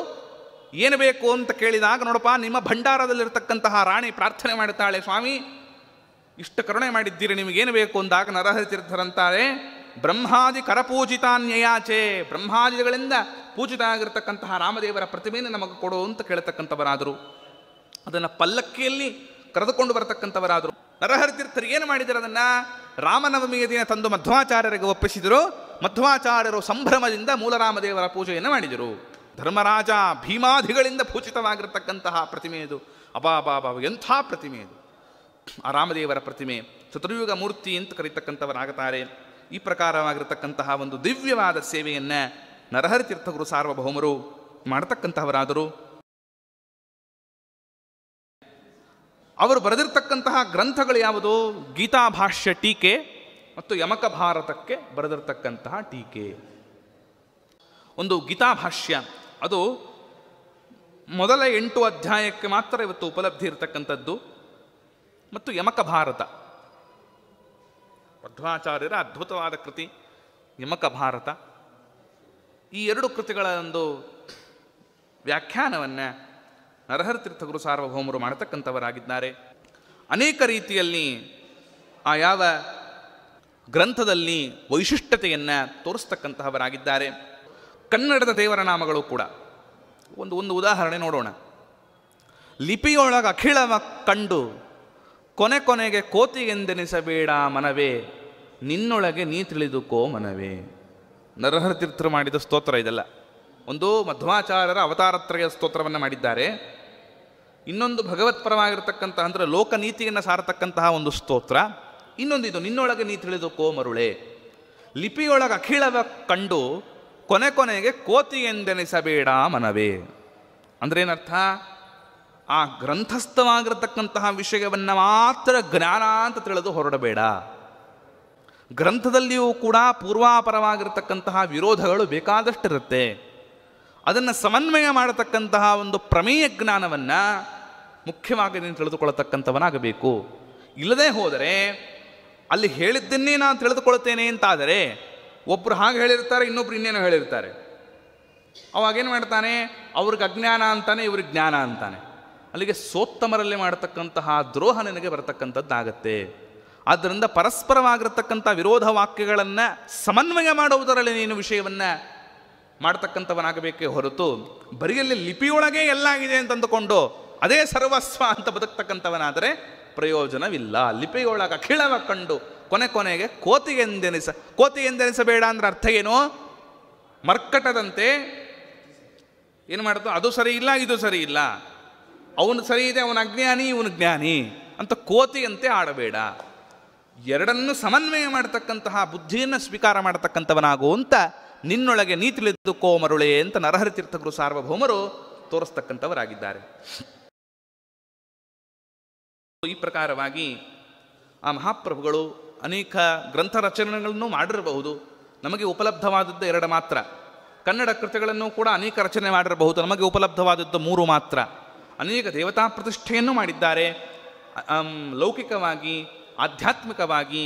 Speaker 1: ಏನು ಬೇಕು ಅಂತ ಕೇಳಿದಾಗ ನೋಡಪ್ಪ ನಿಮ್ಮ ಭಂಡಾರದಲ್ಲಿರ್ತಕ್ಕಂತಹ ರಾಣಿ ಪ್ರಾರ್ಥನೆ ಮಾಡುತ್ತಾಳೆ ಸ್ವಾಮಿ ಇಷ್ಟು ಕರುಣೆ ಮಾಡಿದ್ದೀರಿ ನಿಮಗೇನು ಬೇಕು ಅಂದಾಗ ನರಹರಿತೀರ್ಥರಂತಾರೆ ಬ್ರಹ್ಮಾದಿ ಕರಪೂಜಿತಾನ್ಯಯಾಚೆ ಬ್ರಹ್ಮಾದಿಗಳಿಂದ ಪೂಜಿತ ಆಗಿರತಕ್ಕಂತಹ ರಾಮದೇವರ ಪ್ರತಿಮೆಯನ್ನು ನಮಗೆ ಕೊಡು ಅಂತ ಕೇಳತಕ್ಕಂಥವರಾದರು ಅದನ್ನು ಪಲ್ಲಕ್ಕಿಯಲ್ಲಿ ಕರೆದುಕೊಂಡು ಬರತಕ್ಕಂಥವರಾದರು ನರಹರಿತೀರ್ಥರು ಏನು ಮಾಡಿದರು ಅದನ್ನು ರಾಮನವಮಿಯ ದಿನ ತಂದು ಮಧ್ವಾಚಾರ್ಯರಿಗೆ ಒಪ್ಪಿಸಿದರು ಮಧ್ವಾಚಾರ್ಯರು ಸಂಭ್ರಮದಿಂದ ಮೂಲರಾಮದೇವರ ಪೂಜೆಯನ್ನು ಮಾಡಿದರು ಧರ್ಮರಾಜ ಭೀಮಾಧಿಗಳಿಂದ ಪ್ರತಿಮೆ ಇದು ಅಬಾಬಾಬಾ ಎಂಥ ಪ್ರತಿಮೆ ಇದು ಆ ರಾಮದೇವರ ಪ್ರತಿಮೆ ಚತುರ್ಯುಗ ಮೂರ್ತಿ ಅಂತ ಕರೀತಕ್ಕಂಥವರಾಗುತ್ತಾರೆ ಈ ಪ್ರಕಾರವಾಗಿರತಕ್ಕಂತಹ ಒಂದು ದಿವ್ಯವಾದ ಸೇವೆಯನ್ನು ನರಹರಿ ತೀರ್ಥಗುರು ಸಾರ್ವಭೌಮರು ಮಾಡತಕ್ಕಂತಹವರಾದರು ಅವರು ಬರೆದಿರ್ತಕ್ಕಂತಹ ಗ್ರಂಥಗಳು ಯಾವುದು ಗೀತಾಭಾಷ್ಯ ಟೀಕೆ ಮತ್ತು ಯಮಕ ಭಾರತಕ್ಕೆ ಬರೆದಿರ್ತಕ್ಕಂತಹ ಟೀಕೆ ಒಂದು ಗೀತಾಭಾಷ್ಯ ಅದು ಮೊದಲ ಎಂಟು ಅಧ್ಯಾಯಕ್ಕೆ ಮಾತ್ರ ಇವತ್ತು ಉಪಲಬ್ಧಿ ಇರತಕ್ಕಂಥದ್ದು ಮತ್ತು ಯಮಕ ಭಾರತ ಮಧ್ವಾಚಾರ್ಯರ ಅದ್ಭುತವಾದ ಕೃತಿ ಯಮಕ ಭಾರತ ಈ ಎರಡು ಕೃತಿಗಳ ಒಂದು ವ್ಯಾಖ್ಯಾನವನ್ನು ನರಹರ ತೀರ್ಥಗುರು ಸಾರ್ವಭೌಮರು ಮಾಡತಕ್ಕಂಥವರಾಗಿದ್ದಾರೆ ಅನೇಕ ರೀತಿಯಲ್ಲಿ ಆ ಯಾವ ಗ್ರಂಥದಲ್ಲಿ ವೈಶಿಷ್ಟ್ಯತೆಯನ್ನು ತೋರಿಸ್ತಕ್ಕಂತಹವರಾಗಿದ್ದಾರೆ ಕನ್ನಡದ ದೇವರ ನಾಮಗಳು ಕೂಡ ಒಂದು ಒಂದು ಉದಾಹರಣೆ ನೋಡೋಣ ಲಿಪಿಯೊಳಗೆ ಅಖಿಳವ ಕಂಡು ಕೊನೆ ಕೊನೆಗೆ ಕೋತಿಗೆಂದೆನಿಸಬೇಡ ಮನವೇ ನಿನ್ನೊಳಗೆ ನೀ ತಿಳಿದುಕೋ ಮನವೇ ನರಹರ ತೀರ್ಥರು ಮಾಡಿದ ಸ್ತೋತ್ರ ಇದೆಲ್ಲ ಒಂದು ಮಧ್ವಾಚಾರ್ಯರ ಅವತಾರತ್ರಯ ಸ್ತೋತ್ರವನ್ನು ಮಾಡಿದ್ದಾರೆ ಇನ್ನೊಂದು ಭಗವತ್ಪರವಾಗಿರ್ತಕ್ಕಂತಹ ಅಂದರೆ ನೀತಿಯನ್ನು ಸಾರತಕ್ಕಂತಹ ಒಂದು ಸ್ತೋತ್ರ ಇನ್ನೊಂದು ಇದು ನಿನ್ನೊಳಗೆ ನೀ ತಿಳಿದುಕೋ ಮರುಳೆ ಲಿಪಿಯೊಳಗೆ ಅಖಿಳವ ಕಂಡು ಕೊನೆ ಕೊನೆಗೆ ಕೋತಿ ಎಂದೆನಿಸಬೇಡ ಮನವೇ ಅಂದ್ರೇನರ್ಥ ಆ ಗ್ರಂಥಸ್ಥವಾಗಿರತಕ್ಕಂತಹ ವಿಷಯವನ್ನು ಮಾತ್ರ ಜ್ಞಾನ ಅಂತ ತಿಳಿದು ಹೊರಡಬೇಡ ಗ್ರಂಥದಲ್ಲಿಯೂ ಕೂಡ ಪೂರ್ವಾಪರವಾಗಿರತಕ್ಕಂತಹ ವಿರೋಧಗಳು ಬೇಕಾದಷ್ಟಿರುತ್ತೆ ಅದನ್ನು ಸಮನ್ವಯ ಮಾಡತಕ್ಕಂತಹ ಒಂದು ಪ್ರಮೇಯ ಜ್ಞಾನವನ್ನು ಮುಖ್ಯವಾಗಿ ನೀನು ತಿಳಿದುಕೊಳ್ಳತಕ್ಕಂಥವನಾಗಬೇಕು ಇಲ್ಲದೆ ಹೋದರೆ ಅಲ್ಲಿ ಹೇಳಿದ್ದನ್ನೇ ನಾನು ತಿಳಿದುಕೊಳ್ಳುತ್ತೇನೆ ಅಂತಾದರೆ ಒಬ್ಬರು ಹಾಗೆ ಹೇಳಿರ್ತಾರೆ ಇನ್ನೊಬ್ರು ಇನ್ನೇನು ಹೇಳಿರ್ತಾರೆ ಅವಾಗೇನು ಮಾಡ್ತಾನೆ ಅವ್ರಿಗೆ ಅಜ್ಞಾನ ಅಂತಾನೆ ಇವ್ರಿಗೆ ಜ್ಞಾನ ಅಂತಾನೆ ಅಲ್ಲಿಗೆ ಸೋತ್ತಮರಲ್ಲಿ ಮಾಡತಕ್ಕಂತಹ ದ್ರೋಹ ನಿನಗೆ ಬರತಕ್ಕಂಥದ್ದಾಗತ್ತೆ ಆದ್ದರಿಂದ ಪರಸ್ಪರವಾಗಿರತಕ್ಕಂಥ ವಿರೋಧ ವಾಕ್ಯಗಳನ್ನು ಸಮನ್ವಯ ಮಾಡುವುದರಲ್ಲಿ ನೀನು ವಿಷಯವನ್ನು ಮಾಡ್ತಕ್ಕಂಥವನಾಗಬೇಕೇ ಹೊರತು ಬರಿಯಲ್ಲಿ ಲಿಪಿಯೊಳಗೆ ಎಲ್ಲ ಅಂತಂದುಕೊಂಡು ಅದೇ ಸರ್ವಸ್ವ ಅಂತ ಬದುಕ್ತಕ್ಕಂಥವನಾದರೆ ಪ್ರಯೋಜನವಿಲ್ಲ ಲಿಪಿಯೊಳಗೆ ಅಖಿಳವ ಕಂಡು ಕೊನೆ ಕೊನೆಗೆ ಕೋತಿಗೆಂದೆನಿಸ ಕೋತಿಗೆಂದೆನಿಸಬೇಡ ಅಂದ್ರೆ ಅರ್ಥ ಏನು ಮರ್ಕಟದಂತೆ ಏನು ಮಾಡ್ತು ಅದು ಸರಿ ಇಲ್ಲ ಇದು ಸರಿ ಇಲ್ಲ ಅವನು ಸರಿ ಇದೆ ಅವನು ಅಜ್ಞಾನಿ ಇವನು ಜ್ಞಾನಿ ಅಂತ ಕೋತಿಯಂತೆ ಆಡಬೇಡ ಎರಡನ್ನು ಸಮನ್ವಯ ಮಾಡತಕ್ಕಂತಹ ಬುದ್ಧಿಯನ್ನು ಸ್ವೀಕಾರ ಮಾಡತಕ್ಕಂಥವನಾಗು ಅಂತ ನಿನ್ನೊಳಗೆ ನೀ ತಿಳಿದುಕೋ ಮರುಳೆ ಅಂತ ನರಹರಿತೀರ್ಥಕರು ಸಾರ್ವಭೌಮರು ತೋರಿಸ್ತಕ್ಕಂಥವರಾಗಿದ್ದಾರೆ ಈ ಪ್ರಕಾರವಾಗಿ ಆ ಮಹಾಪ್ರಭುಗಳು ಅನೇಕ ಗ್ರಂಥ ರಚನೆಗಳನ್ನು ಮಾಡಿರಬಹುದು ನಮಗೆ ಉಪಲಬ್ಧವಾದದ್ದು ಎರಡು ಮಾತ್ರ ಕನ್ನಡ ಕೃತಿಗಳನ್ನು ಕೂಡ ಅನೇಕ ರಚನೆ ಮಾಡಿರಬಹುದು ನಮಗೆ ಉಪಲಬ್ಧವಾದದ್ದು ಮೂರು ಮಾತ್ರ ಅನೇಕ ದೇವತಾ ಪ್ರತಿಷ್ಠೆಯನ್ನು ಮಾಡಿದ್ದಾರೆ ಲೌಕಿಕವಾಗಿ ಆಧ್ಯಾತ್ಮಿಕವಾಗಿ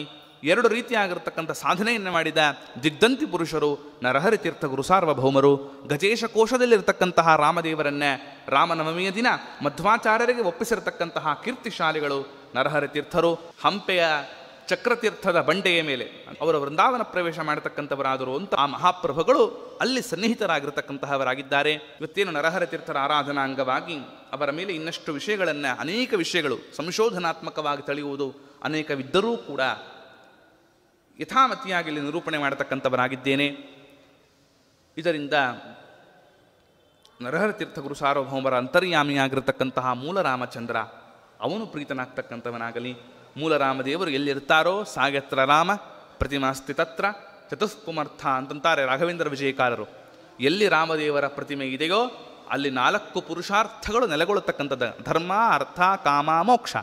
Speaker 1: ಎರಡು ರೀತಿಯಾಗಿರ್ತಕ್ಕಂಥ ಸಾಧನೆಯನ್ನು ಮಾಡಿದ ದಿಗ್ಧಂತಿ ಪುರುಷರು ನರಹರಿ ತೀರ್ಥ ಗುರು ಸಾರ್ವಭೌಮರು ಗಜೇಶ ಕೋಶದಲ್ಲಿರತಕ್ಕಂತಹ ರಾಮದೇವರನ್ನೇ ರಾಮನವಮಿಯ ದಿನ ಮಧ್ವಾಚಾರ್ಯರಿಗೆ ಒಪ್ಪಿಸಿರತಕ್ಕಂತಹ ಕೀರ್ತಿಶಾಲಿಗಳು ನರಹರಿ ತೀರ್ಥರು ಹಂಪೆಯ ಚಕ್ರತೀರ್ಥದ ಬಂಡೆಯ ಮೇಲೆ ಅವರ ವೃಂದಾವನ ಪ್ರವೇಶ ಮಾಡತಕ್ಕಂಥವರಾದರು ಅಂತ ಆ ಮಹಾಪ್ರಭುಗಳು ಅಲ್ಲಿ ಸನ್ನಿಹಿತರಾಗಿರ್ತಕ್ಕಂತಹವರಾಗಿದ್ದಾರೆ ಇವತ್ತೇನು ನರಹರ ತೀರ್ಥರ ಆರಾಧನಾ ಅಂಗವಾಗಿ ಅವರ ಮೇಲೆ ಇನ್ನಷ್ಟು ವಿಷಯಗಳನ್ನು ಅನೇಕ ವಿಷಯಗಳು ಸಂಶೋಧನಾತ್ಮಕವಾಗಿ ತಳೆಯುವುದು ಅನೇಕವಿದ್ದರೂ ಕೂಡ ಯಥಾಮತಿಯಾಗಿ ಇಲ್ಲಿ ನಿರೂಪಣೆ ಮಾಡತಕ್ಕಂಥವರಾಗಿದ್ದೇನೆ ಇದರಿಂದ ನರಹರ ತೀರ್ಥ ಗುರು ಸಾರ್ವಭೌಮರ ಅಂತರ್ಯಾಮಿಯಾಗಿರತಕ್ಕಂತಹ ಮೂಲ ರಾಮಚಂದ್ರ ಅವನು ಪ್ರೀತನಾಗ್ತಕ್ಕಂಥವನಾಗಲಿ ಮೂಲ ರಾಮದೇವರು ಎಲ್ಲಿರ್ತಾರೋ ಸಾಗತ್ರ ರಾಮ ಪ್ರತಿಮಾಸ್ತಿ ತತ್ರ ಚತುಃಪುಮರ್ಥ ಅಂತಂತಾರೆ ರಾಘವೇಂದ್ರ ವಿಜಯಕಾರರು ಎಲ್ಲಿ ರಾಮದೇವರ ಪ್ರತಿಮೆ ಇದೆಯೋ ಅಲ್ಲಿ ನಾಲ್ಕು ಪುರುಷಾರ್ಥಗಳು ನೆಲೆಗೊಳ್ಳತಕ್ಕಂಥದ್ದು ಧರ್ಮ ಅರ್ಥ ಕಾಮ ಮೋಕ್ಷ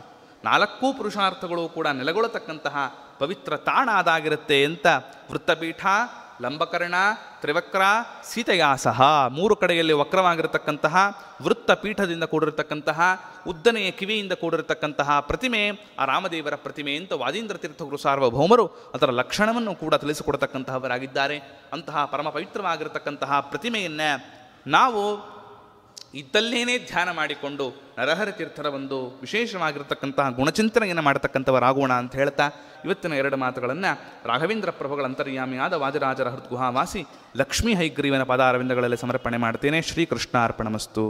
Speaker 1: ನಾಲ್ಕೂ ಪುರುಷಾರ್ಥಗಳು ಕೂಡ ನೆಲೆಗೊಳ್ಳತಕ್ಕಂತಹ ಪವಿತ್ರ ತಾಣ ಅದಾಗಿರುತ್ತೆ ಅಂತ ವೃತ್ತಪೀಠ ಲಂಬಕರ್ಣ ತ್ರಿವಕ್ರ ಸೀತೆಯಾಸಹ ಮೂರು ಕಡೆಯಲ್ಲಿ ವಕ್ರವಾಗಿರತಕ್ಕಂತಹ ವೃತ್ತ ಪೀಠದಿಂದ ಕೂಡಿರತಕ್ಕಂತಹ ಉದ್ದನೆಯ ಕಿವಿಯಿಂದ ಕೂಡಿರತಕ್ಕಂತಹ ಪ್ರತಿಮೆ ಆ ರಾಮದೇವರ ಪ್ರತಿಮೆ ಅಂತ ವಾದೀಂದ್ರ ತೀರ್ಥಗುರು ಸಾರ್ವಭೌಮರು ಅದರ ಲಕ್ಷಣವನ್ನು ಕೂಡ ತಿಳಿಸಿಕೊಡತಕ್ಕಂತಹವರಾಗಿದ್ದಾರೆ ಅಂತಹ ಪರಮ ಪವಿತ್ರವಾಗಿರತಕ್ಕಂತಹ ಪ್ರತಿಮೆಯನ್ನು ನಾವು ಇದ್ದಲ್ಲೇನೇ ಧ್ಯಾನ ಮಾಡಿಕೊಂಡು ನರಹರ ತೀರ್ಥರ ಒಂದು ವಿಶೇಷವಾಗಿರತಕ್ಕಂತಹ ಗುಣಚಿಂತನೆಯನ್ನು ಮಾಡತಕ್ಕಂಥವರಾಗೋಣ ಅಂತ ಹೇಳ್ತಾ ಇವತ್ತಿನ ಎರಡು ಮಾತುಗಳನ್ನು ರಾಘವೇಂದ್ರ ಪ್ರಭುಗಳ ಅಂತರ್ಯಾಮಿಯಾದ ವಾಜರಾಜರ ಹೃದ್ಗುಹಾವಾಸಿ ಲಕ್ಷ್ಮೀ ಹೈಗ್ರೀವನ ಪದಾರವಿಂದಗಳಲ್ಲಿ ಸಮರ್ಪಣೆ ಮಾಡ್ತೇನೆ ಶ್ರೀಕೃಷ್ಣ ಅರ್ಪಣಮಸ್ತು